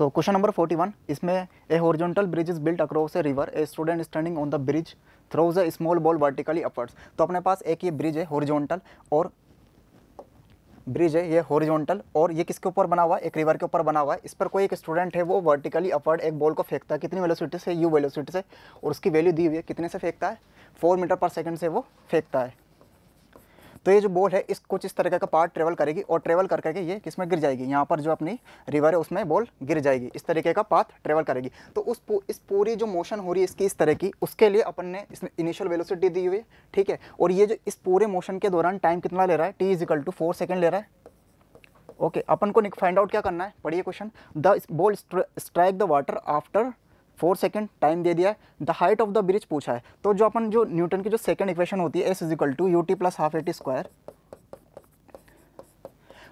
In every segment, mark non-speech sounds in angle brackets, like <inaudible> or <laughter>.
Question number forty 41 इसमें a horizontal bridge is built across a river a student standing on the bridge throws a small ball vertically upwards तो अपने पास एक ये bridge है horizontal और bridge है ये हॉरिजॉन्टल और ये किसके ऊपर बना हुआ है एक रिवर के ऊपर बना हुआ है इस पर कोई एक स्टूडेंट है वो वर्टिकली अपवर्ड एक बॉल को फेंकता है कितनी वेलोसिटी से यू वेलोसिटी से और उसकी वैल्यू दी हुई है कितने से फेंकता है फोर मीटर पर सेकेंड से वो फेंकता है तो ये जो बॉल है इस कुछ इस तरीके का पार्ट ट्रेवल करेगी और ट्रेवल कर करके ये किस में गिर जाएगी यहाँ पर जो अपनी रिवर है उसमें बॉल गिर जाएगी इस तरीके का पाथ ट्रेवल करेगी तो उस पू, इस पूरी जो मोशन हो रही है इसकी इस तरह की उसके लिए अपन ने इसमें इनिशियल वेलोसिटी दी हुई है ठीक है और ये जो इस पूरे मोशन के दौरान टाइम कितना ले रहा है T is equal to four second ले रहा है ओके अपन को फाइंड आउट क्या करना है पढ़िए question the ball strike the water after four second time दे दिया है the height of the bridge पूछा है तो जो अपन जो न्यूटन की जो सेकंड इक्वेशन होती है S is equal to U T plus half A T square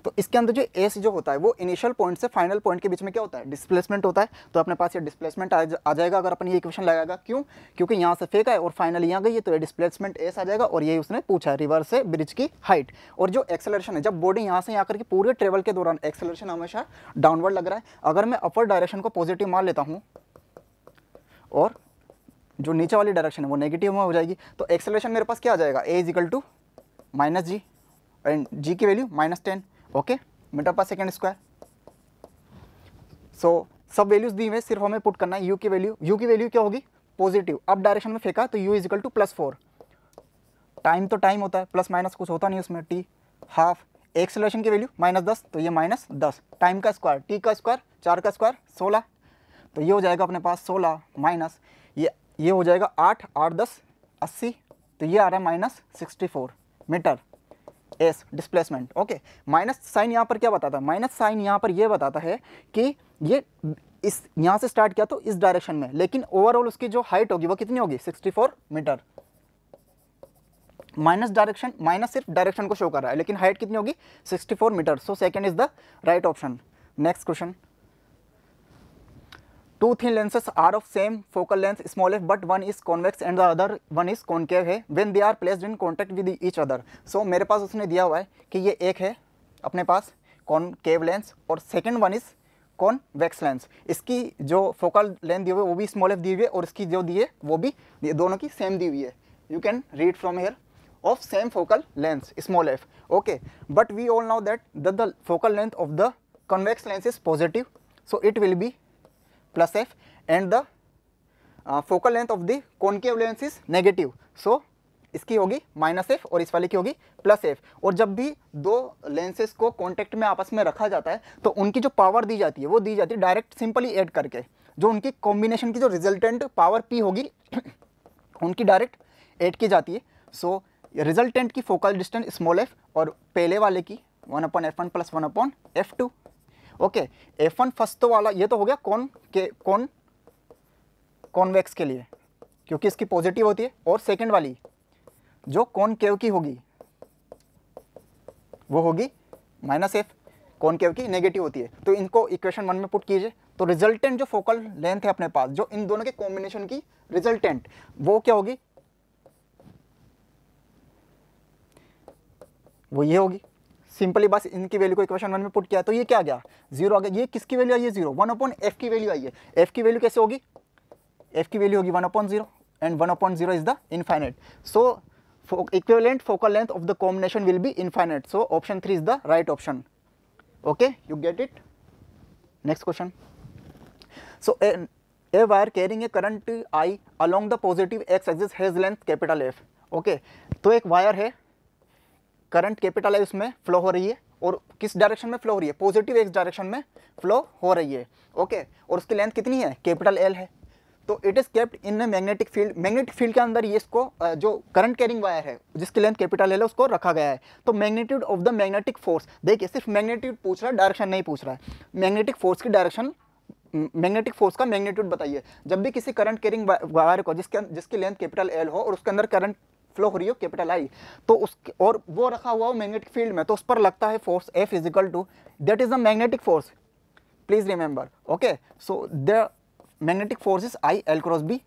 तो इसके अंदर जो एस जो होता है वो इनिशियल पॉइंट से फाइनल पॉइंट के बीच में क्या होता है डिस्प्लेसमेंट होता है तो अपने पास ये डिस्प्लेसमेंट आ, जा, आ जाएगा अगर अपन ये इक्वेशन लगाएगा क्यों क्योंकि यहाँ से फेंका है और फाइनल यहाँ गई है तो ये डिस्प्लेसमेंट एस आ जाएगा और ये उसने पूछा है रिवर्स से ब्रिज की हाइट और जो एक्सेलरेशन है जब बॉडी यहाँ से यहाँ करके पूरे ट्रेवल के दौरान एक्सेलरेशन हमेशा डाउनवर्ड लग रहा है अगर मैं अपर डायरेक्शन को पॉजिटिव मान लेता हूँ और जो नीचे वाली डायरेक्शन है वो नेगेटिव में हो जाएगी तो एक्सेलेशन मेरे पास क्या आ जाएगा A is equal to minus G and G की value minus ten okay meter पर सेकेंड स्क्वायर सो सब वैल्यूज़ दी हुए सिर्फ हमें पुट करना है यू की वैल्यू यू की वैल्यू क्या होगी पॉजिटिव अब डायरेक्शन में फेंका तो U is equal to plus four time तो टाइम होता है प्लस माइनस कुछ होता नहीं उसमें टी हाफ एक्सेलेशन की वैल्यू माइनस दस तो ये माइनस दस टाइम का स्क्वायर टी का स्क्वायर चार का स्क्वायर सोलह तो ये हो जाएगा अपने पास सोलह माइनस ये ये हो जाएगा आठ आठ दस अस्सी तो ये आ रहा है minus sixty four meter S displacement okay minus sign यहाँ पर क्या बताता है माइनस साइन यहाँ पर ये बताता है कि ये इस यहाँ से स्टार्ट किया तो इस डायरेक्शन में लेकिन ओवरऑल उसकी जो हाइट होगी वो कितनी होगी 64 मीटर माइनस डायरेक्शन माइनस सिर्फ डायरेक्शन को शो कर रहा है लेकिन हाइट कितनी होगी 64 meter so second is the right option next question two thin lenses are of same focal length small F but one is convex and the other one is concave है when they are placed in contact with each other so मेरे पास उसने दिया हुआ है कि ये एक है अपने पास कॉन्केव लेंस और second one is convex lens इसकी जो फोकल लेंथ दी हुई है वो भी स्मॉल एफ दी हुई है और इसकी जो दी है वो भी दोनों की सेम दी हुई है you can read from here of same focal lens small F okay but we all know that the focal length of the convex lens is positive so it will be plus f and the uh, focal length of the concave lens is negative. So इसकी होगी minus F और इस वाले की होगी plus F और जब भी दो लेंसेज को कॉन्टेक्ट में आपस में रखा जाता है तो उनकी जो पावर दी जाती है वो दी जाती है डायरेक्ट सिंपली ऐड करके जो उनकी कॉम्बिनेशन की जो रिजल्टेंट पावर पी होगी <coughs> उनकी डायरेक्ट ऐड की जाती है सो रिजल्टेंट की फोकल डिस्टेंस स्मॉल एफ और पहले वाले की one upon F one plus one upon F two okay F one first तो वाला ये तो हो गया कौन के कौन कॉन्वेक्स के लिए क्योंकि इसकी पॉजिटिव होती है और सेकेंड वाली जो कौन केव की होगी वो होगी माइनस एफ कौन केव की नेगेटिव होती है तो इनको इक्वेशन वन में पुट कीजिए तो रिजल्टेंट जो फोकल लेंथ है अपने पास जो इन दोनों के कॉम्बिनेशन की रिजल्टेंट वो क्या होगी वो ये होगी सिंपली बस इनकी वैल्यू को इक्वेशन वन में पुट किया तो ये क्या गया जीरो आ गया ये किसकी वैल्यू आई है जीरो वन अपॉइंट एफ की वैल्यू आई है एफ की वैल्यू कैसे होगी एफ की वैल्यू होगी one upon zero and one upon zero is the infinite so equivalent focal length of the combination will be infinite so option three is the right option okay you get it next question so a wire carrying a current I along the positive X axis has length capital F okay तो एक wire है current capital है उसमें flow हो रही है और किस डायरेक्शन में फ्लो हो रही है पॉजिटिव एक्स डायरेक्शन में फ्लो हो रही है ओके और उसकी लेंथ कितनी है कैपिटल एल है तो it is kept in magnetic field magnetic field के अंदर ये इसको जो करंट कैरिंग वायर है जिसकी लेंथ कैपिटल एल है उसको रखा गया है तो magnitude of the magnetic force देखिए सिर्फ मैग्नेट्यूड पूछ रहा है डायरेक्शन नहीं पूछ रहा है मैग्नेटिक फोर्स की डायरेक्शन मैग्नेटिक फोर्स का मैग्नीट्यूड बताइए जब भी किसी करंट कैरिंग वायर को जिसके जिसकी लेंथ कैपिटल एल हो और उसके अंदर करंट फ्लो हो रही हो कैपिटल आई तो उसके और वो रखा हुआ हो मैग्नेटिक फील्ड में तो उस पर लगता है force F is equal to that is the magnetic force please remember okay so the magnetic force is I L cross B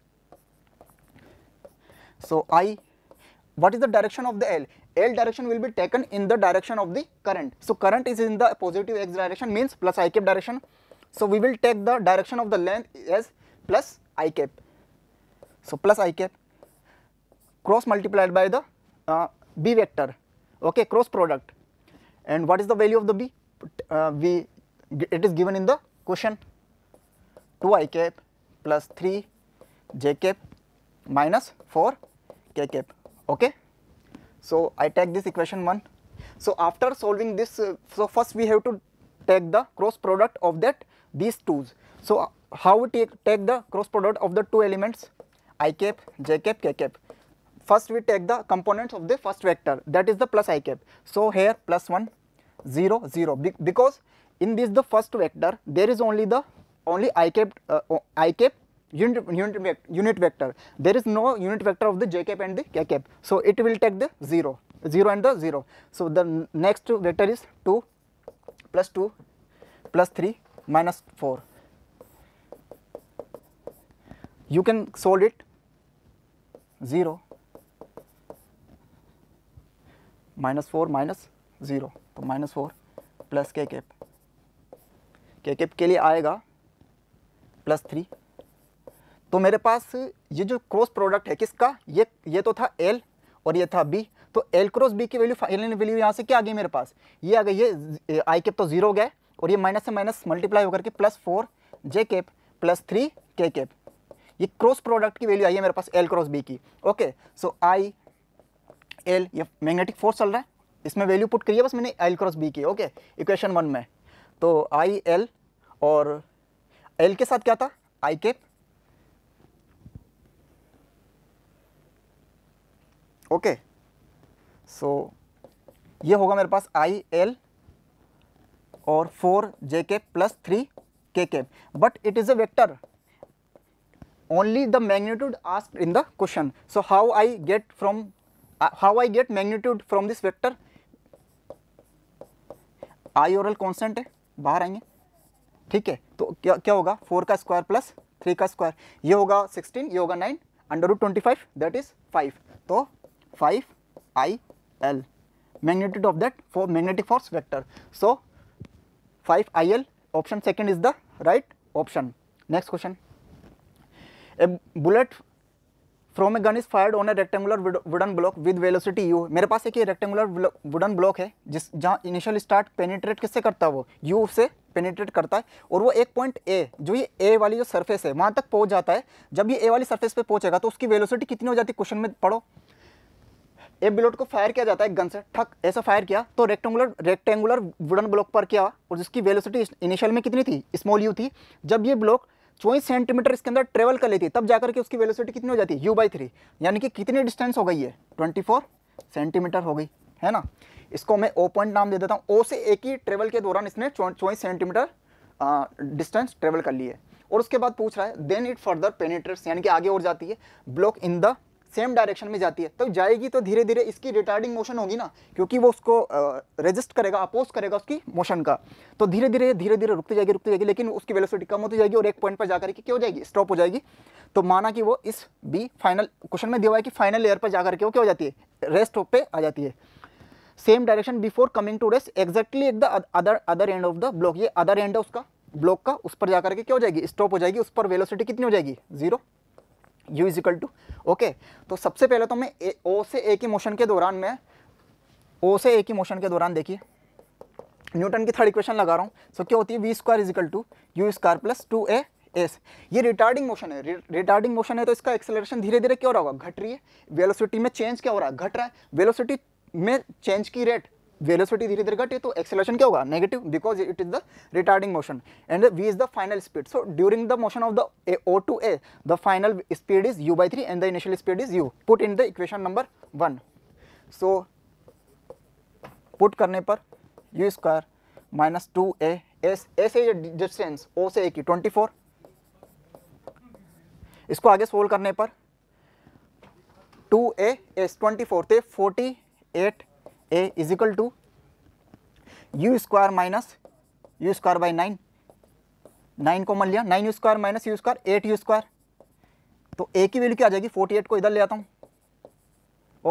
so I what is the direction of the L L direction will be taken in the direction of the current so current is in the positive X direction means plus I cap direction so we will take the direction of the length as plus I cap so plus I cap cross multiplied by the uh, b vector okay cross product and what is the value of the b uh, we it is given in the question 2 i cap plus 3 j cap minus 4 k cap okay so i take this equation 1 so after solving this uh, so first we have to take the cross product of that these two. so how we take, take the cross product of the two elements i cap j cap k cap first we take the components of the first vector that is the plus i cap. So, here plus 1 0 0 Be because in this the first vector there is only the only i cap uh, i cap unit, unit, unit vector there is no unit vector of the j cap and the k cap. So, it will take the 0 0 and the 0. So, the next vector is 2 plus 2 plus 3 minus 4 you can solve it 0 minus four minus zero तो minus four plus K cap K cap के लिए आएगा plus three तो मेरे पास ये जो cross product है किसका ये ये तो था एल और ये था बी तो एल क्रॉस बी की वैल्यू फाइनल वैल्यू यहाँ से क्या आ गई मेरे पास ये आ गई ये आई कैप तो जीरो हो गया और ये माइनस से माइनस मल्टीप्लाई होकर के plus four J cap plus three K cap ये क्रॉस प्रोडक्ट की वैल्यू आई है मेरे पास एल क्रॉस बी की ओके सो आई एल ये मैग्नेटिक फोर्स चल रहा है इसमें वैल्यू पुट करिए बस मैंने एल क्रॉस बी की ओके इक्वेशन वन में तो आई एल और एल के साथ क्या था आई के ओके सो ये होगा मेरे पास आई एल और फोर जे के plus three K K but it is a vector only the magnitude ask in the question so how I get from uh, how I get magnitude from this vector I or L constant है बाहर आएंगे ठीक है तो क्या क्या होगा four का स्क्वायर प्लस थ्री का स्क्वायर ये होगा सिक्सटीन ये होगा nine under root twenty five that is five तो five I L magnitude of that for magnetic force vector so five I L option second is the right option next question a bullet from a gun is fired on a rectangular wooden block with velocity U मेरे पास एक ये rectangular wooden block है जिस जहाँ initial start penetrate किससे करता है वो यू से पेनीट्रेट करता है और वो एक पॉइंट ए जो ये ए वाली जो सर्फेस है वहाँ तक पहुँच जाता है जब ये ए वाली सर्फेस पर पहुँचेगा तो उसकी वेलोसिटी कितनी हो जाती है क्वेश्चन में पढ़ो ए ब्लॉट को फायर किया जाता है गन से ठक ऐसा फायर किया तो रेक्टेंगुलर रेक्टेंगुलर वुडन ब्लॉक पर किया और जिसकी वेलोसिटी इनिशियल में कितनी थी स्मॉल यू थी जब ये ब्लॉक चौबीस सेंटीमीटर इसके अंदर ट्रेवल कर लेती है तब जाकर के उसकी वेलोसिटी कितनी हो जाती है यू बाई थ्री यानी कि कितनी डिस्टेंस हो गई है ट्वेंटी फोर सेंटीमीटर हो गई है ना इसको मैं ओ पॉइंट नाम दे देता हूँ ओ से एक ही ट्रेवल के दौरान इसने चौबीस सेंटीमीटर डिस्टेंस ट्रेवल कर ली है और उसके बाद पूछ रहा है देन इट फर्दर पेनिट्रेट्स यानी कि आगे और जाती है block in the same direction में जाती है तो जाएगी तो धीरे धीरे इसकी रिटार्डिंग मोशन होगी ना क्योंकि वो उसको रजिस्ट करेगा अपोज करेगा उसकी मोशन का तो धीरे धीरे धीरे धीरे रुकती जाएगी रुकती जाएगी लेकिन उसकी वेलोसिटी कम होती जाएगी और एक पॉइंट पर जाकर के क्या हो जाएगी स्टॉप हो जाएगी तो माना कि वो इस बी फाइनल क्वेश्चन में दिया हुआ है कि फाइनल लेयर पर जाकर के वो क्या हो जाती है रेस्ट पे आ जाती है same direction before coming to rest exactly at the other other end of the block ये अदर एंड है उसका ब्लॉक का उस पर जाकर के क्या हो जाएगी स्टॉप हो जाएगी उस पर वेलोसिटी कितनी हो जाएगी zero U is equal to okay तो सबसे पहले तो मैं ओ से ए की मोशन के दौरान मैं ओ से ए की मोशन के दौरान देखिए न्यूटन की थर्ड इक्वेशन लगा रहा हूँ सो so, क्या होती है V square is equal to you square plus two A S ये रिटार्डिंग मोशन है रिटार्डिंग मोशन है तो इसका एक्सेलरेशन धीरे धीरे क्या हो रहा होगा घट रही है वेलोसिटी में चेंज क्या हो रहा है घट रहा है वेलोसिटी में चेंज की रेट वेलोसिटी धीरे धीरे घटे तो एक्सेलेशन क्या होगा negative because it is the retarding motion and V is the final speed so during the motion of the A O to A the final speed is U by three and the initial speed is U put in the equation number one so put करने पर U square minus two A S A से distance ओ से ए की twenty four इसको आगे solve करने पर two ए S twenty four थे forty eight a is equal to u square minus U square by nine nine को मान लिया nine U square minus U square eight U square तो ए की वैल्यू क्या आ जाएगी फोर्टी एट को इधर ले आता हूँ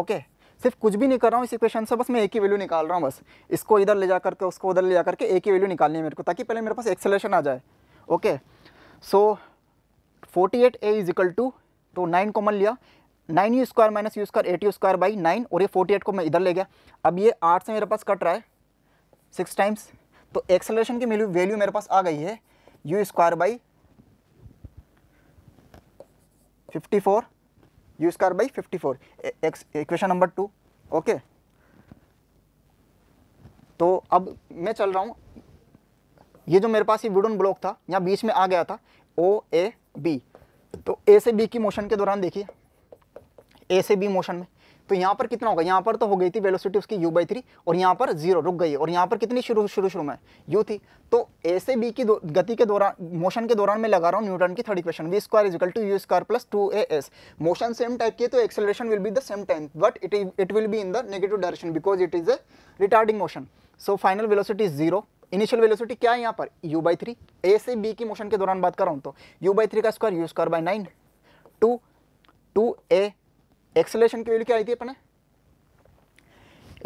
ओके सिर्फ कुछ भी नहीं कर रहा हूँ इस इक्वेशन से बस मैं ए की वैल्यू निकाल रहा हूँ बस इसको इधर ले जा करके उसको उधर ले जा करके ए की वैल्यू निकालनी है मेरे को ताकि पहले मेरे पास एक्सेलेशन आ जाए okay so forty eight A is equal to तो नाइन कॉमन लिया nine U square minus U square eight U square by nine और ये फोर्टी एट को मैं इधर ले गया अब ये आठ से मेरे पास कट रहा है सिक्स टाइम्स तो एक्सेलरेशन की वैल्यू मेरे पास आ गई है u square by fifty four u square by fifty four x equation number two okay तो अब मैं चल रहा हूँ ये जो मेरे पास ये वुडन ब्लॉक था यहाँ बीच में आ गया था ओ ए बी तो ए से बी की मोशन के दौरान देखिए ए से बी मोशन में तो यहाँ पर कितना होगा यहाँ पर तो हो गई थी वेलोसिटी उसकी यू बाई थ्री और यहाँ पर जीरो रुक गई और यहाँ पर कितनी शुरू शुरू शुरू में यू थी तो ए से बी की गति के दौरान मोशन के दौरान मैं लगा रहा हूँ न्यूटन की third equation v square is equal to you square plus two A s motion same type की तो acceleration will be the same time but it it will be in the negative direction because it is a retarding motion so final velocity is zero initial velocity क्या है यहाँ पर you by three ए से B की motion के दौरान बात कर रहा हूँ तो यू बाई थ्री का square u square by nine two two a acceleration की वैल्यू क्या आई थी अपने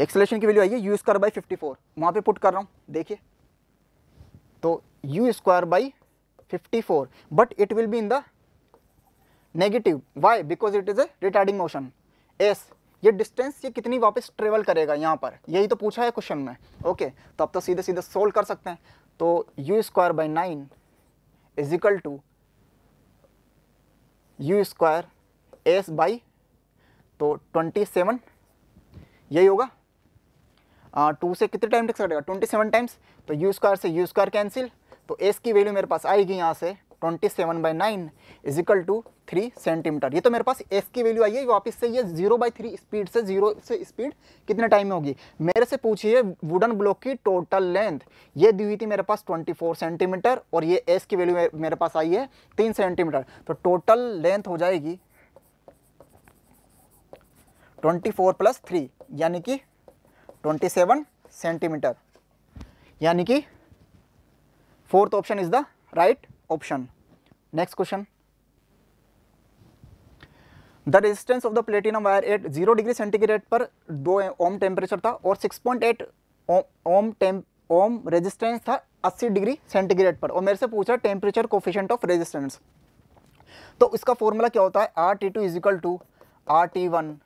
एक्सलेशन की वैल्यू आई है u square by fifty four वहाँ पर पुट कर रहा हूँ देखिए तो u square by fifty four but it will be in the negative y because it is a retarding motion s ये डिस्टेंस ये कितनी वापस ट्रेवल करेगा यहाँ पर यही तो पूछा है क्वेश्चन में ओके तो अब तो सीधे सीधे सोल्व कर सकते हैं तो u square by nine equal to you square s by तो ट्वेंटी सेवन यही होगा टू से कितने टाइम टिक्स कटेगा ट्वेंटी सेवन टाइम्स तो यू स्क्वायर से यू स्क्वायर कैंसिल तो एस की वैल्यू मेरे पास आएगी यहाँ से twenty seven by nine equal to three centimetre ये तो मेरे पास एस की वैल्यू आई है वापस से ये जीरो बाई थ्री स्पीड से जीरो से स्पीड कितने टाइम में होगी मेरे से पूछिए वुडन ब्लॉक की टोटल लेंथ ये दी हुई थी मेरे पास 24 सेंटीमीटर और ये एस की वैल्यू मेरे पास आई है तीन सेंटीमीटर तो टोटल लेंथ हो जाएगी ट्वेंटी फोर प्लस थ्री यानी कि ट्वेंटी सेवन सेंटीमीटर यानी कि fourth option is the right option next question the resistance of the platinum wire at zero degree centigrade पर दो ओम टेम्परेचर था और सिक्स पॉइंट एट ओम टेम ohm resistance था अस्सी डिग्री सेंटीग्रेड पर और मेरे से पूछा टेम्परेचर कोफिशेंट ऑफ रेजिस्टेंस तो इसका फॉर्मूला क्या होता है r t two equal to r t one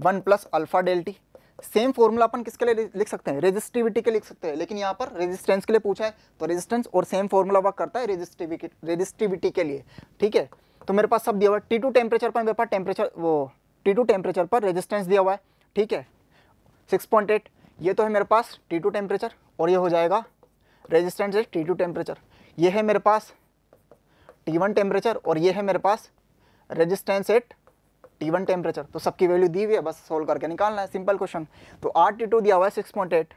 one plus alpha delta t same formula अपन किसके लिए लिख सकते हैं रेजिस्टिविटी के लिख सकते हैं लेकिन यहाँ पर रेजिस्टेंस के लिए पूछा है तो रेजिस्टेंस और सेम फॉर्मूला वर्क करता है रेजिस्टिविटी रेजिस्टिविटी के लिए ठीक है तो मेरे पास सब दिया हुआ है टी टू टेम्परेचर पर मेरे पास टेम्परेचर वो टी टू टेम्परेचर पर रेजिस्टेंस दिया हुआ है ठीक है सिक्स पॉइंट एट ये तो है मेरे पास टी टू टेम्परेचर और ये हो जाएगा रेजिस्टेंस है टी टू टेम्परेचर ये है मेरे पास टी वन टेम्परेचर और ये है मेरे पास resistance at t one temperature तो सबकी वैल्यू दी हुई है बस सोल्व करके निकालना है सिंपल क्वेश्चन तो आर टी टू दिया हुआ है six point eight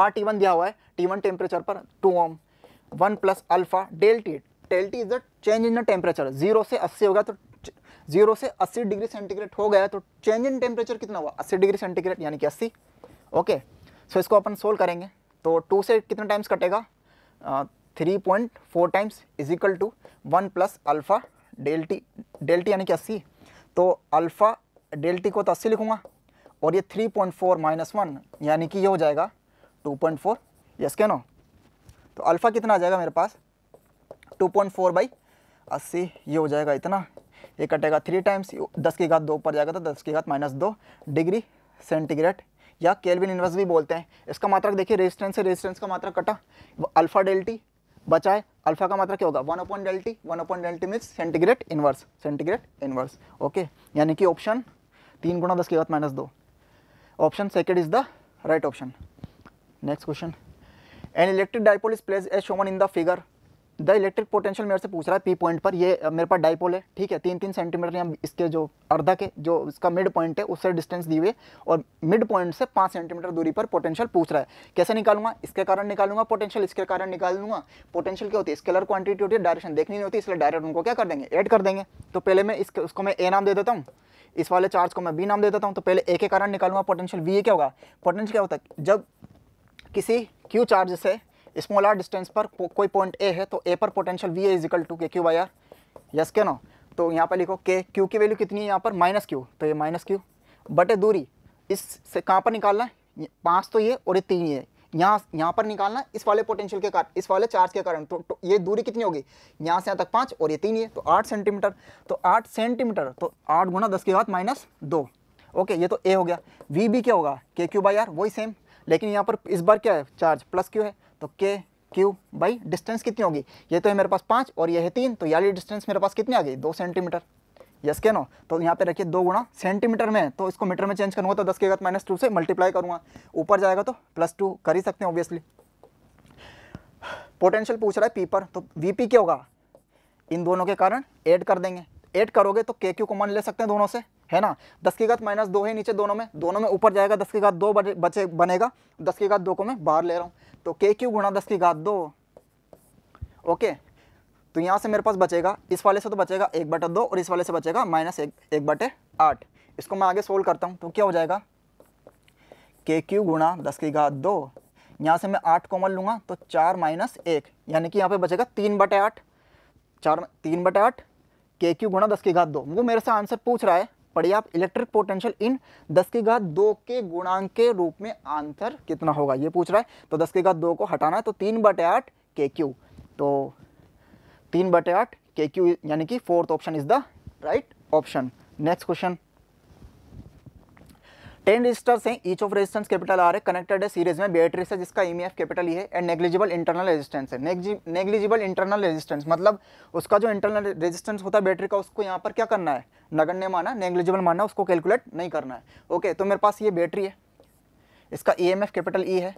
r t one दिया हुआ है टी वन टेम्परेचर पर two ohm one plus alpha del t del t is the change in the temperature zero से अस्सी हो गया तो जीरो से अस्सी डिग्री सेंटीग्रेड हो गया तो चेंज इन टेम्परेचर कितना हुआ अस्सी डिग्री सेंटीग्रेड यानी कि अस्सी ओके सो इसको अपन सोल्व करेंगे तो टू से कितने टाइम्स कटेगा three point four times equal to one plus alpha delta t delta t यानी कि अस्सी तो अल्फ़ा डेल्टी को तो अस्सी लिखूँगा और ये three point four minus one यानी कि ये हो जाएगा टू पॉइंट फोर यस के नो तो अल्फ़ा कितना आ जाएगा मेरे पास टू पॉइंट फोर बाई अस्सी ये हो जाएगा इतना ये कटेगा थ्री टाइम्स दस की घात दो पर जाएगा तो दस की घात माइनस दो डिग्री सेंटीग्रेड या केल्विन इनवर्स भी बोलते हैं इसका मात्रक देखिए रेजिस्टेंस से रेजिस्टेंस का मात्रक कटा अल्फ़ा डेल्टी बचाए अल्फा का मात्रा मतलब क्या होगा one upon delta t one upon delta t means centigrade inverse centigrade inverse okay यानी कि ऑप्शन तीन गुणा दस के बाद माइनस दो option second is the right option next question an electric dipole is place as shown in the figure the electric potential मेरे से पूछ रहा है पी पॉइंट पर ये मेरे पास डाइपोल है ठीक है तीन तीन सेंटीमीटर या इसके जो अर्धा के जो इसका मिड पॉइंट है उससे डिस्टेंस दी हुई और मिड पॉइंट से पाँच सेंटीमीटर दूरी पर पोटेंशियल पूछ रहा है कैसे निकालूंगा इसके कारण निकालूंगा पोटेंशियल इसके कारण निकाल लूंगा पोटेंशियल क्या होती है स्केलर क्वांटिटी होती है डायरेक्शन देखनी नहीं होती इसलिए डायरेक्ट उनको क्या कर देंगे एड कर देंगे तो पहले मैं इसके उसको मैं ए नाम दे देता हूँ इस वाले चार्ज को मैं बी नाम दे देता हूँ तो पहले ए के कारण निकालूंगा पोटेंशियल बी ए क्या होगा पोटेंशियल क्या होता है जब किसी क्यू चार्ज से स्मॉल आर डिस्टेंस पर को, कोई पॉइंट ए है तो ए पर potential v A equal to k q by r yes के नो तो यहाँ पर लिखो के क्यू की वैल्यू कितनी है यहाँ पर माइनस क्यू तो ये माइनस क्यू बटे दूरी इससे कहाँ पर निकालना है पाँच तो ये और ये तीन ये यहाँ यहाँ पर निकालना इस वाले पोटेंशियल के कारण इस वाले चार्ज के कारण तो, तो ये दूरी कितनी होगी यहाँ से यहाँ तक पाँच और ये तीन ये तो आठ सेंटीमीटर तो आठ सेंटीमीटर तो आठ गुना दस के बाद माइनस दो ओके ये तो ए हो गया वी भी क्या होगा के क्यू बाई आर वही सेम लेकिन यहाँ पर इस बार क्या है चार्ज प्लस क्यू है तो के क्यू बाई डिस्टेंस कितनी होगी ये तो है मेरे पास पाँच और ये है तीन तो याली डिस्टेंस मेरे पास कितनी आ गई दो सेंटीमीटर यस के नो तो यहाँ पे रखिए दो गुणा सेंटीमीटर में तो इसको मीटर में चेंज करूँगा तो दस के घात माइनस टू से मल्टीप्लाई करूँगा ऊपर जाएगा तो प्लस टू कर ही सकते हैं ऑब्वियसली पोटेंशियल पूछ रहा है पी पर तो वी पी क्या होगा इन दोनों के कारण ऐड कर देंगे ऐड करोगे तो के क्यू को मन ले सकते हैं दोनों से है ना दस के घात माइनस दो है नीचे दोनों में दोनों में ऊपर जाएगा दस के घात दो बचे बनेगा दस के घात दो को मैं बाहर ले रहा हूँ तो के क्यू गुणा दस की घात दो ओके तो यहाँ से मेरे पास बचेगा इस वाले से तो बचेगा एक बटे दो और इस वाले से बचेगा माइनस एक एक बटे आठ इसको मैं आगे सोल्व करता हूँ तो क्या हो जाएगा के क्यू गुणा दस की घात दो यहाँ से मैं आठ कॉमन लूँगा तो चार माइनस एक यानी कि यहाँ पे बचेगा तीन बटे आठ चार तीन बटे आठ के क्यू गुणा दस की घात दो वो मेरे से आंसर पूछ रहा है पर्याप्त इलेक्ट्रिक पोटेंशियल इन दस के घात दो के गुणांक के रूप में आंसर कितना होगा ये पूछ रहा है तो दस के घात दो को हटाना है तो तीन बटे आठ के क्यू तो तीन बटे आठ के क्यू यानी कि fourth option is the right option next question ten resistors हैं ईच ऑफ रेजिस्टेंस कैपिटल रहे हैं कनेक्टेड है सीरीज में बैटरी है जिसका ई कैपिटल ही है एंड नेग्लिजिबल इंटरनल रेजिस्टेंस है नेग्लिजिबल इंटरनल रेजिस्टेंस मतलब उसका जो इंटरनल रेजिस्टेंस होता है बैटरी का उसको यहाँ पर क्या करना है नगण्य माना नेग्लिजिबल माना उसको कैलकुलेट नहीं करना है ओके okay, तो मेरे पास ये बैटरी है इसका ई कैपिटल ई है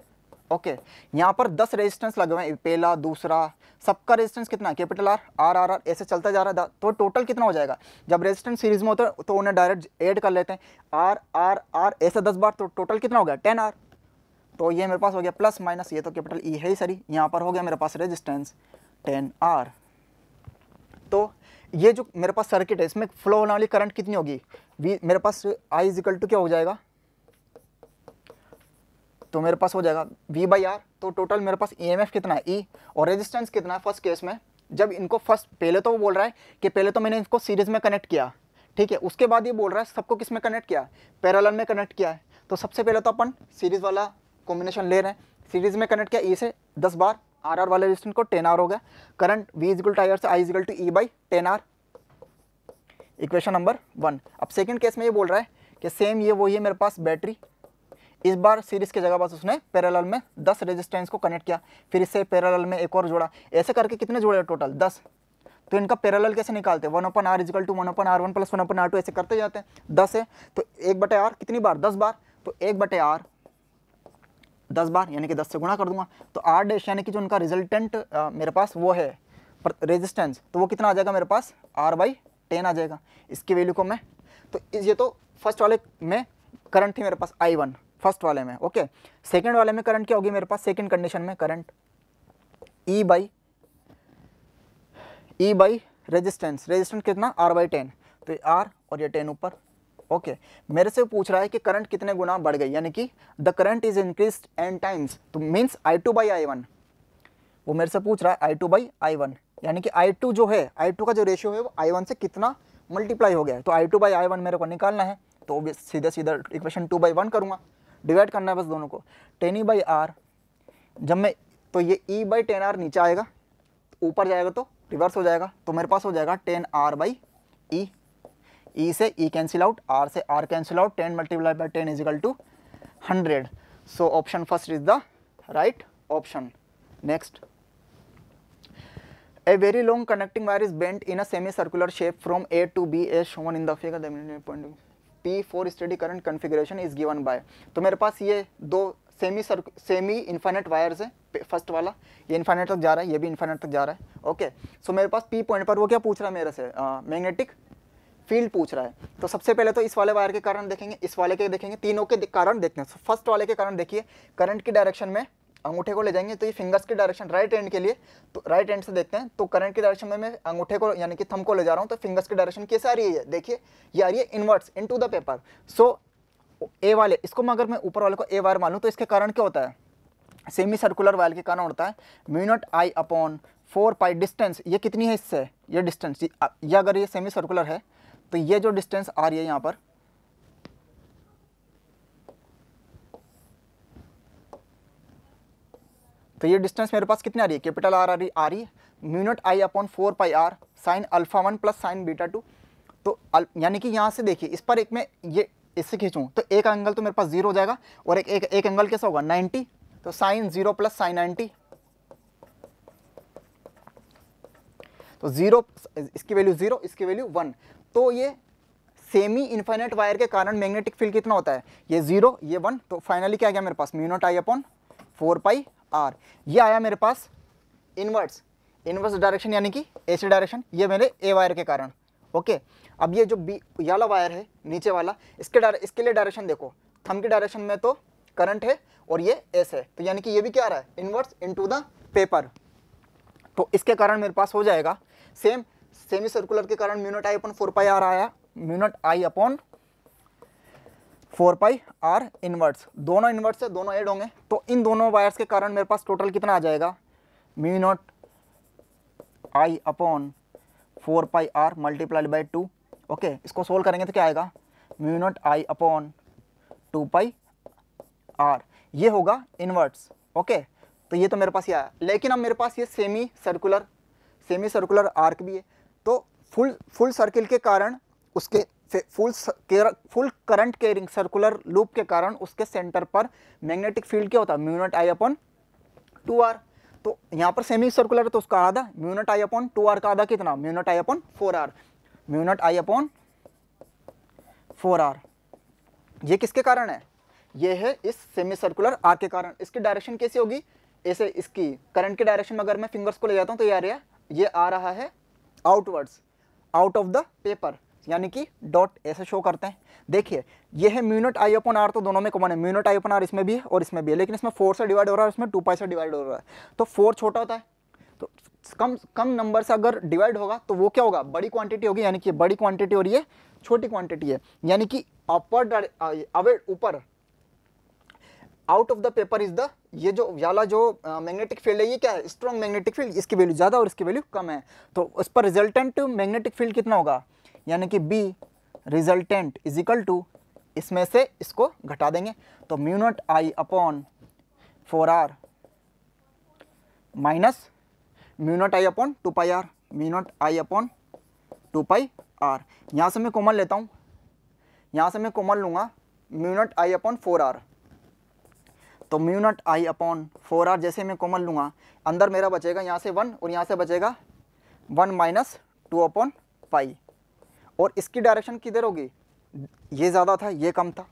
ओके यहाँ पर दस रेजिस्टेंस लगे हुए हैं पहला दूसरा सबका रेजिस्टेंस कितना capital r r r r ऐसे चलता जा रहा था तो टोटल कितना हो जाएगा जब रेजिस्टेंस सीरीज में होता है तो उन्हें डायरेक्ट ऐड कर लेते हैं आर आर आर ऐसे दस बार तो टोटल कितना हो गया टेन आर तो ये मेरे पास हो गया प्लस माइनस ये तो कैपिटल ई e है ही सर यहाँ पर हो गया मेरे पास रेजिस्टेंस टेन आर तो ये जो मेरे पास सर्किट है इसमें फ्लो होने वाली करंट कितनी होगी वी मेरे पास आई इजिकल टू क्या हो जाएगा तो मेरे पास हो जाएगा वी बाई आर तो टोटल मेरे पास ई कितना है ई e, और रेजिस्टेंस कितना है फर्स्ट केस में जब इनको फर्स्ट पहले तो वो बोल रहा है कि पहले तो मैंने इसको सीरीज में कनेक्ट किया ठीक है उसके बाद ये बोल रहा है सबको किस में कनेक्ट किया पैरल में कनेक्ट किया है तो सबसे पहले तो अपन सीरीज़ वाला कॉम्बिनेशन ले रहे हैं सीरीज़ में कनेक्ट किया ई e से दस बार आर आर वाले रेजिस्टेंस को टेन आर हो गया current v equal to I से I equal to e by ten r equation number one अब सेकेंड केस में ये बोल रहा है कि सेम ये वही है मेरे पास बैटरी इस बार सीरीज के जगह बस उसने पैरेलल में दस रेजिस्टेंस को कनेक्ट किया फिर इससे पैरेलल में एक और जोड़ा ऐसे करके कितने जोड़े टोटल दस तो इनका पैरेलल कैसे निकालते हैं one upon r equal to one upon r one plus one upon r two ऐसे करते जाते हैं दस है तो एक बटे आर कितनी बार दस बार तो एक बटे आर दस बार यानी कि दस से गुणा कर दूंगा तो आर डैश यानी कि जो उनका रिजल्टेंट मेरे पास वो है रेजिस्टेंस तो वो कितना आ जाएगा मेरे पास आर बाई टेन आ जाएगा इसकी वैल्यू को मैं तो ये तो फर्स्ट वाले में करंट थी मेरे पास आई वन फर्स्ट वाले में ओके सेकेंड वाले में करंट क्या होगी मेरे पास सेकेंड कंडीशन में current e by e by resistance resistance कितना आर बाई टेन तो आर और ये टेन ऊपर ओके मेरे से पूछ रहा है कि करंट कितने गुना बढ़ गई यानी कि the current is increase n times तो means I two by I one वो मेरे से पूछ रहा है I two by I one यानी कि आई टू जो है आई टू का जो रेशियो है वो आई वन से कितना मल्टीप्लाई हो गया है तो I two by I one मेरे को निकालना है तो सीधे सीधा इक्वेशन टू बाई वन करूँगा डिवाइड करना है बस दोनों को टेन ई बाई आर जब मैं तो ये e e by ten r नीचे आएगा तो ऊपर जाएगा तो रिवर्स हो जाएगा तो मेरे पास हो जाएगा ten r by e e से ई कैंसिल आउट आर से r cancel out ten multiply by ten equal to hundred so option first is the right option next long connecting wire is bent in a semi circular shape from A to B a shown in the figure point P for steady current configuration is given by तो मेरे पास ये दो semi सर semi infinite wires है first वाला ये infinite तक जा रहा है ये भी इन्फाइनेट तक जा रहा है ओके सो मेरे पास पी पॉइंट पर वो क्या पूछ रहा है मेरे से मैग्नेटिक फील्ड पूछ रहा है तो सबसे पहले तो इस वाले वायर के कारण देखेंगे इस वाले के देखेंगे तीनों के कारण देखते हैं फर्स्ट वाले के कारण देखिए करंट की डायरेक्शन में अंगूठे को ले जाएंगे तो ये फिंगर्स के डायरेक्शन राइट एंड के लिए तो राइट एंड से देखते हैं तो करंट के डायरेक्शन में मैं अंगूठे को यानी कि थम को ले जा रहा हूँ तो फिंगर्स की डायरेक्शन कैसे आ रही है देखिए ये आ रही है inwards in the paper so A वाले इसको मैं अगर मैं ऊपर वाले को ए वायर मान लूँ तो इसके कारण क्या होता है सेमी सर्कुलर वायर के कारण होता है mu naught I upon four pi distance ये कितनी है इससे ये डिस्टेंस ये अगर ये सेमी सर्कुलर है तो ये जो डिस्टेंस आ रही है यहाँ पर तो ये डिस्टेंस मेरे पास कितनी आ रही है कैपिटल आर आ रही आ रही है mu naught I upon four pi r sine alpha one plus sine beta two तो यानी कि यहाँ से देखिए इस पर एक मैं ये इससे खींचूँ तो एक एंगल तो मेरे पास जीरो हो जाएगा और एक एक, एक एंगल कैसा होगा नाइन्टी तो sine zero plus sine ninety तो जीरो इसकी वैल्यू जीरो इसकी वैल्यू वन तो ये सेमी इन्फाइनाइट वायर के कारण मैग्नेटिक फील्ड कितना होता है ये जीरो ये वन तो फाइनली क्या गया मेरे पास mu naught I upon four pi r ये आया मेरे पास इनवर्स इनवर्स डायरेक्शन यानी कि ऐसी डायरेक्शन ये मेरे ए वायर के कारण ओके अब ये जो बी वाला वायर है नीचे वाला इसके इसके लिए डायरेक्शन देखो थम के डायरेक्शन में तो करंट है और ये एस है तो यानी कि ये भी क्या आ रहा है इनवर्स इन द पेपर तो इसके कारण मेरे पास हो जाएगा सेम सेमी सर्कुलर के कारण म्यूनट आई अपॉन फोर पाई आ रहा है mu naught I upon four pi r inwards दोनों इन्वर्ट्स है दोनों ऐड होंगे तो इन दोनों वायर्स के कारण मेरे पास टोटल कितना आ जाएगा mu naught I upon four pi r multiplied by two okay इसको सोल्व करेंगे तो क्या आएगा mu naught I upon two pi r ये होगा इन्वर्ट्स ओके तो ये तो मेरे पास ये आया लेकिन अब मेरे पास ये semi circular semi circular arc भी है तो फुल फुल सर्किल के कारण उसके full full current carrying circular loop के कारण उसके सेंटर पर मैग्नेटिक फील्ड क्या होता है mu naught I upon two r तो यहाँ पर सेमी सर्कुलर है तो उसका आधा mu naught I upon two r का आधा कितना mu naught I upon four r mu naught I upon four r ये किसके कारण है ये है इस सेमी सर्कुलर आर के कारण इसकी डायरेक्शन कैसी होगी ऐसे इसकी करंट की डायरेक्शन में अगर मैं फिंगर्स को ले जाता हूँ तो ये आ रहा है ये आ रहा है outwards out of the paper यानी कि डॉट ऐसे शो करते हैं देखिए ये है म्यू आई अपन आर तो दोनों में कॉमन है म्यू आई अपन आर इसमें भी है और इसमें भी है लेकिन इसमें फोर से डिवाइड हो रहा है इसमें टू पाई से डिवाइड हो रहा है तो फोर छोटा होता है तो कम कम नंबर से अगर डिवाइड होगा तो वो क्या होगा बड़ी क्वांटिटी होगी यानी कि बड़ी क्वांटिटी हो रही है छोटी क्वांटिटी है यानी कि अपर अवे uh, ऊपर out of the paper is the ये जो वाला जो मैग्नेटिक uh, फील्ड है ये क्या है स्ट्रॉन्ग मैग्नेटिक फील्ड इसकी वैल्यू ज़्यादा और इसकी वैल्यू कम है तो उस पर रिजल्टेंट मैग्नेटिक फील्ड कितना होगा यानी कि b resultant is equal to इसमें से इसको घटा देंगे तो mu naught I upon four r minus mu naught I upon two pi r mu naught I upon two pi r यहाँ से मैं कोमल लेता हूँ यहाँ से मैं कोमल लूँगा mu naught I upon four r तो mu naught I upon four r जैसे मैं कोमल लूँगा अंदर मेरा बचेगा यहाँ से वन और यहाँ से बचेगा one minus two upon pi और इसकी डायरेक्शन किधर होगी ये ज़्यादा था ये कम था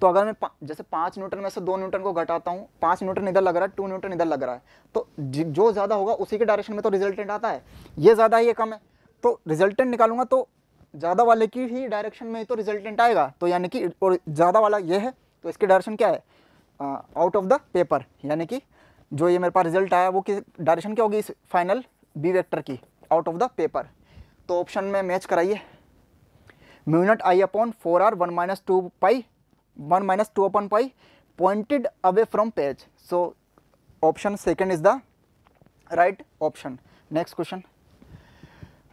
तो अगर मैं पा, जैसे पाँच न्यूटन में से दो न्यूटन को घटाता हूँ पाँच न्यूटन इधर लग रहा है टू न्यूटन इधर लग रहा है तो जो ज़्यादा होगा उसी के डायरेक्शन में तो रिजल्टेंट आता है ये ज़्यादा है ये कम है तो रिजल्टेंट निकालूंगा तो ज़्यादा वाले की ही डायरेक्शन में ही तो रिजल्टेंट आएगा तो यानी कि और ज़्यादा वाला ये है तो इसकी डायरेक्शन क्या है आउट ऑफ द पेपर यानी कि जो ये मेरे पास रिजल्ट आया वो किस डायरेक्शन क्या होगी इस फाइनल बी वेक्टर की आउट ऑफ द पेपर तो ऑप्शन में मैच कराइए mu naught I upon four r one minus two pi one minus two upon pi pointed away from page so option second is the right option next question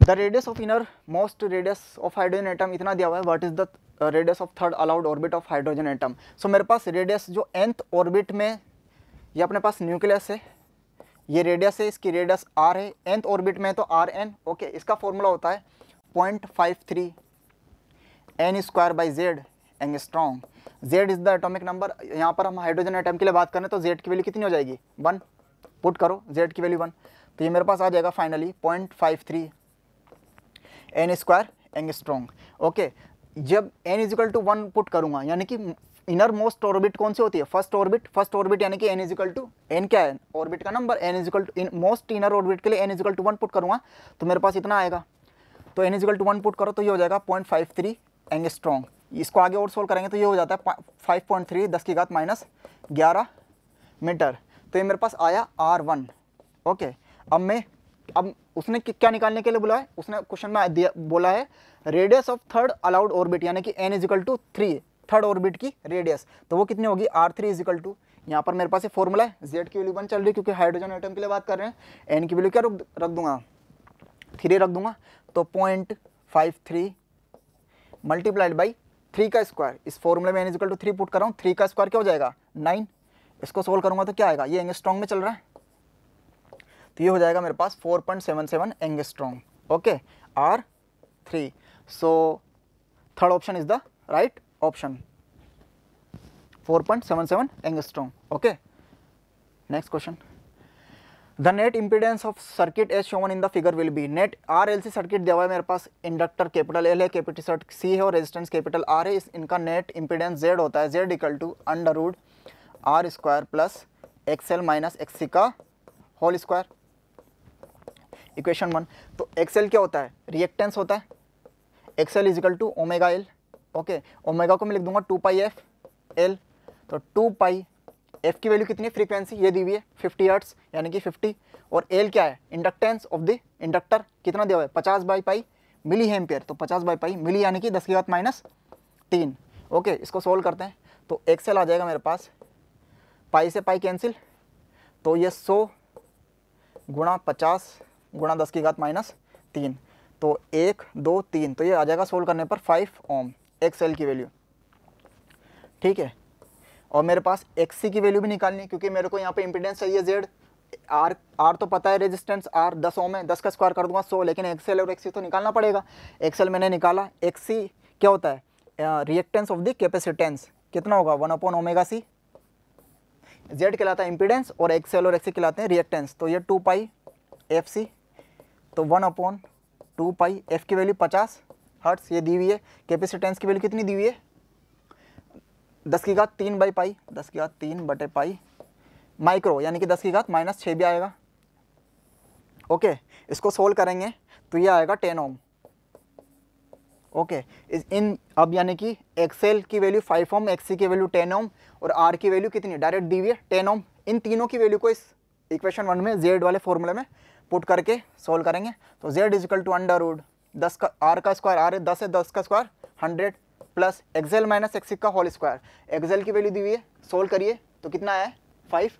the radius of innermost radius of hydrogen atom इतना दिया हुआ है what is the radius of third allowed orbit of hydrogen atom so मेरे पास radius जो nth orbit में ये अपने पास nucleus है ये रेडियस है इसकी रेडियस आर है एंथ ऑर्बिट में है तो आर एन ओके इसका फॉर्मूला होता है point five three n square by Z angstrom Z is the atomic number यहाँ पर हम हाइड्रोजन एटम के लिए बात करें तो जेड की वैल्यू कितनी हो जाएगी वन पुट करो जेड की वैल्यू वन तो ये मेरे पास आ जाएगा finally point five three n square angstrom okay जब n is equal to one put करूँगा यानी कि इनर मोस्ट ऑर्बिट कौन सी होती है फर्स्ट ऑर्बिट फर्स्ट ऑर्बिट यानी कि एन इजिकल टू एन क्या है ऑर्बिट का number n is equal to most inner orbit के लिए n is equal to one put करूँगा तो मेरे पास इतना आएगा तो n is equal to one put करो तो ये हो जाएगा पॉइंट फाइव थ्री एंगस्ट्रॉन्ग इसको आगे और सोल्व करेंगे तो ये हो जाता है फाइव पॉइंट थ्री दस की घात माइनस ग्यारह मीटर तो ये मेरे पास आया आर वन ओके अब मैं अब उसने क्या निकालने के लिए बोला है उसने क्वेश्चन में दिया बोला है radius of third allowed orbit यानी कि n is equal to three third orbit की रेडियस तो वो कितनी होगी आर थ्री इजिकल टू यहाँ पर मेरे पास ये फॉर्मूला है जेड की वैल्यू वन चल रही है क्योंकि हाइड्रोजन आइटम के लिए बात कर रहे हैं एन की वैल्यू क्या रख दूंगा थ्री रख दूंगा तो point five three multiplied by three का स्क्वायर इस फॉर्मूले में n is equal to three put कर रहा हूँ थ्री का स्क्वायर क्या हो जाएगा नाइन इसको सोल्व करूंगा तो क्या आएगा ये एंगे स्ट्रॉन्ग में चल रहा है तो ये हो जाएगा मेरे पास four point seven seven angstrom okay R three so third option is the right option four point seven seven angstrom okay next question the net impedance of circuit as shown in the figure will be net R L C circuit दिया हुआ है मेरे पास inductor capital L है capital C है और resistance capital R है इनका नेट इम्पीडेंस जेड होता है Z equal to under root R square plus X L minus X C का होल स्क्वायर इक्वेशन वन तो एक्सएल क्या होता है रिएक्टेंस होता है XL is equal to omega L okay omega को मैं लिख दूंगा टू पाई एफ एल तो टू पाई एफ की वैल्यू कितनी फ्रीक्वेंसी ये दी हुई है फिफ्टी अर्ट्स यानी कि फिफ्टी और एल क्या है इंडक्टेंस ऑफ द इंडक्टर कितना दिया हुआ है पचास बाई पाई मिली है एम्पेयर तो पचास बाई पाई मिली यानी कि दस की बात माइनस तीन ओके इसको सोल्व करते हैं तो एक्सेल आ जाएगा मेरे पास पाई से पाई कैंसिल तो ये सौ गुणा पचास गुणा दस की घात माइनस तीन तो एक दो तीन तो ये आ जाएगा सोल्व करने पर फाइव ओम एक्सेल की वैल्यू ठीक है और मेरे पास एक्सी की वैल्यू भी निकालनी क्योंकि मेरे को यहाँ पर इंपीडेंस चाहिए जेड आर आर तो पता है रेजिस्टेंस आर दस ओम है दस का स्क्वायर कर दूंगा सौ लेकिन एक्सेल और एक्सी तो निकालना पड़ेगा एक्सेल मैंने निकाला एक्सी क्या होता है रिएक्टेंस ऑफ द कैपेसिटेंस कितना होगा one upon omega C Z कहलाता है इंपिडेंस और एक्सेल और एक्सी कहलाते हैं रिएक्टेंस तो ये टू पाई एफ सी तो one upon two pi f की वैल्यू पचास हर्ट्स ये दी हुई है कैपेसिटेंस की वैल्यू कितनी दी हुई है दस की घात तीन बाई पाई दस की घात तीन बटे पाई माइक्रो यानी कि दस की घात माइनस छः भी आएगा ओके इसको सोल्व करेंगे तो ये आएगा टेन ओम ओके इन अब यानी कि एक्सेल की वैल्यू फाइव ओम एक्सी की वैल्यू टेन ओम और आर की वैल्यू कितनी डायरेक्ट दी हुई है टेन ओम इन तीनों की वैल्यू को इस इक्वेशन वन में जेड वाले फॉर्मूले में पुट करके सोल्व करेंगे तो Z is equal to under root दस का आर का स्क्वायर आर है दस है दस का square hundred plus XL minus XC का होल स्क्वायर एक्सएल की वैल्यू दी हुई है सोल्व करिए तो कितना आया फाइव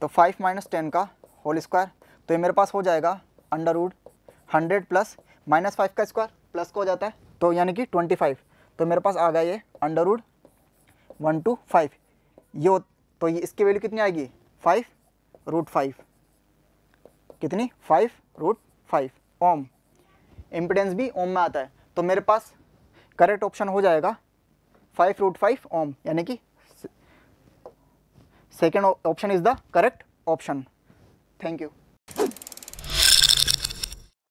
तो फाइव माइनस टेन का होल स्क्वायर तो ये मेरे पास हो जाएगा under root hundred plus minus five का स्क्वायर प्लस का हो जाता है तो यानी कि ट्वेंटी फाइव तो मेरे पास आ गया ये under root one two five ये तो ये इसकी वैल्यू कितनी आएगी फाइव रूट फाइव कितनी five root five ohm impedance भी ओम में आता है तो मेरे पास करेक्ट ऑप्शन हो जाएगा फाइव रूट फाइव ओम यानी कि second option is the correct option thank you